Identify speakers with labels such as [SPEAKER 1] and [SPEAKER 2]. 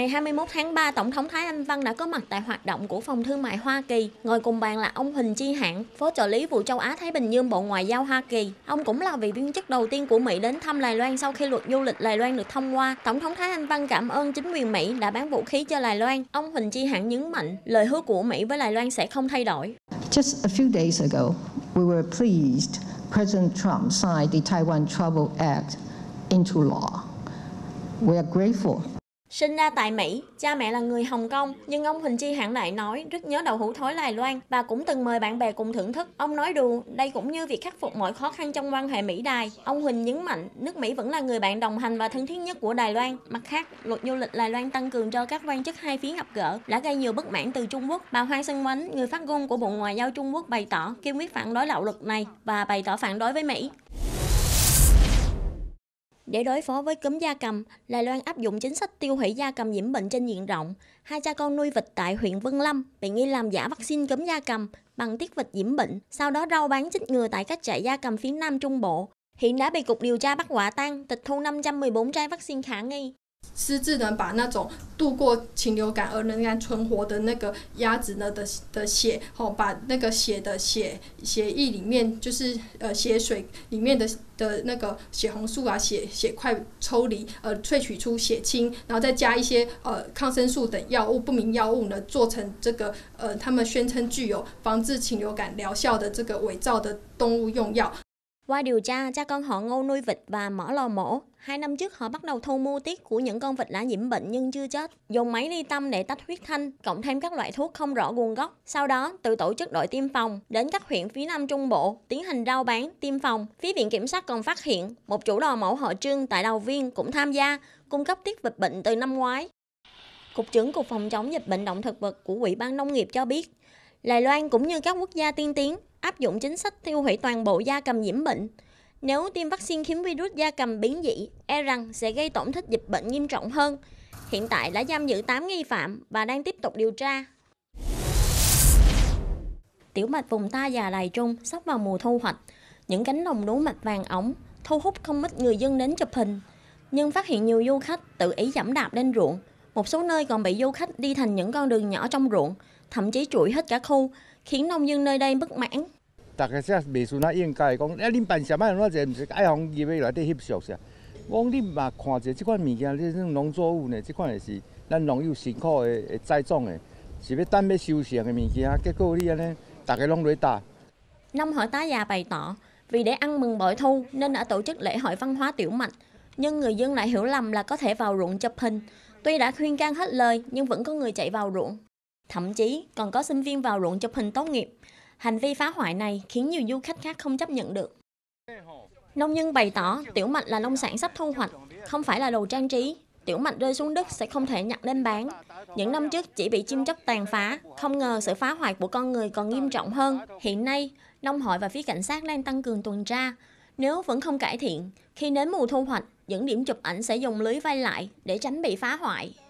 [SPEAKER 1] ngày 21 tháng 3, Tổng thống Thái Anh Văn đã có mặt tại hoạt động của Phòng Thương mại Hoa Kỳ. Ngồi cùng bàn là ông Huỳnh Chi Hạng, Phó trợ lý vụ châu Á-Thái Bình Dương Bộ Ngoại giao Hoa Kỳ. Ông cũng là vị viên chức đầu tiên của Mỹ đến thăm Đài Loan sau khi luật du lịch Đài Loan được thông qua. Tổng thống Thái Anh Văn cảm ơn chính quyền Mỹ đã bán vũ khí cho Đài Loan. Ông Huỳnh Chi Hạng nhấn mạnh lời hứa của Mỹ với Đài Loan sẽ không thay đổi. Just a few days ago, we were pleased President Trump signed the Taiwan Travel Act into law. We are grateful Sinh ra tại Mỹ, cha mẹ là người Hồng Kông, nhưng ông Huỳnh Chi hãng lại nói rất nhớ đậu hũ thối Đài Loan và cũng từng mời bạn bè cùng thưởng thức. Ông nói đùa, đây cũng như việc khắc phục mọi khó khăn trong quan hệ Mỹ-Đài. Ông Huỳnh nhấn mạnh, nước Mỹ vẫn là người bạn đồng hành và thân thiết nhất của Đài Loan. Mặt khác, luật du lịch Đài Loan tăng cường cho các quan chức hai phía gặp gỡ đã gây nhiều bất mãn từ Trung Quốc. Bà Hoa Sơn Quánh, người phát ngôn của Bộ Ngoại giao Trung Quốc bày tỏ kiên quyết phản đối đạo luật này và bày tỏ phản đối với Mỹ. Để đối phó với cúm gia cầm, Lai Loan áp dụng chính sách tiêu hủy gia cầm nhiễm bệnh trên diện rộng. Hai cha con nuôi vịt tại huyện Vân Lâm bị nghi làm giả vaccine cúm gia cầm bằng tiết vịt nhiễm bệnh, sau đó rau bán chích ngừa tại các trại gia cầm phía Nam Trung Bộ. Hiện đã bị Cục Điều tra bắt quả tang, tịch thu 514 trái vaccine khả nghi. 私自呢把那种度过禽流感而仍然存活的那个鸭子呢的的血，吼，把那个血的血血液里面就是呃血水里面的的那个血红素啊血血块抽离，呃萃取出血清，然后再加一些呃抗生素等药物不明药物呢做成这个呃他们宣称具有防治禽流感疗效的这个伪造的动物用药。Qua điều tra, cha con họ Ngô nuôi vịt và mở lò mổ. Hai năm trước họ bắt đầu thu mua tiết của những con vịt đã nhiễm bệnh nhưng chưa chết, dùng máy ly tâm để tách huyết thanh, cộng thêm các loại thuốc không rõ nguồn gốc. Sau đó, tự tổ chức đội tiêm phòng đến các huyện phía Nam Trung Bộ tiến hành rao bán tiêm phòng. Phía viện kiểm sát còn phát hiện một chủ lò mổ họ Trương tại Đào Viên cũng tham gia cung cấp tiết vịt bệnh từ năm ngoái. Cục trưởng Cục Phòng chống dịch bệnh động thực vật của Ủy ban Nông nghiệp cho biết, Đài Loan cũng như các quốc gia tiên tiến áp dụng chính sách tiêu hủy toàn bộ da cầm nhiễm bệnh. Nếu tiêm vaccine khiến virus da cầm biến dị, e rằng sẽ gây tổn thất dịch bệnh nghiêm trọng hơn. Hiện tại đã giam giữ 8 nghi phạm và đang tiếp tục điều tra. Tiểu mạch vùng ta già Đài Trung sắp vào mùa thu hoạch. Những cánh đồng lúa mạch vàng ống thu hút không ít người dân đến chụp hình. Nhưng phát hiện nhiều du khách tự ý giảm đạp lên ruộng. Một số nơi còn bị du khách đi thành những con đường nhỏ trong ruộng, thậm chí chuỗi hết cả khu, khiến nông dân nơi đây bất mãn. Nông hỏi tá già bày tỏ, vì để ăn mừng bội thu nên đã tổ chức lễ hội văn hóa tiểu mạch, nhưng người dân lại hiểu lầm là có thể vào ruộng chụp hình. Tuy đã khuyên can hết lời nhưng vẫn có người chạy vào ruộng. Thậm chí còn có sinh viên vào ruộng chụp hình tốt nghiệp. Hành vi phá hoại này khiến nhiều du khách khác không chấp nhận được. Nông dân bày tỏ tiểu mạch là nông sản sắp thu hoạch, không phải là đồ trang trí. Tiểu mạch rơi xuống đất sẽ không thể nhặt lên bán. Những năm trước chỉ bị chim chóc tàn phá, không ngờ sự phá hoại của con người còn nghiêm trọng hơn. Hiện nay, nông hội và phía cảnh sát đang tăng cường tuần tra. Nếu vẫn không cải thiện, khi đến mùa thu hoạch, những điểm chụp ảnh sẽ dùng lưới vây lại để tránh bị phá hoại.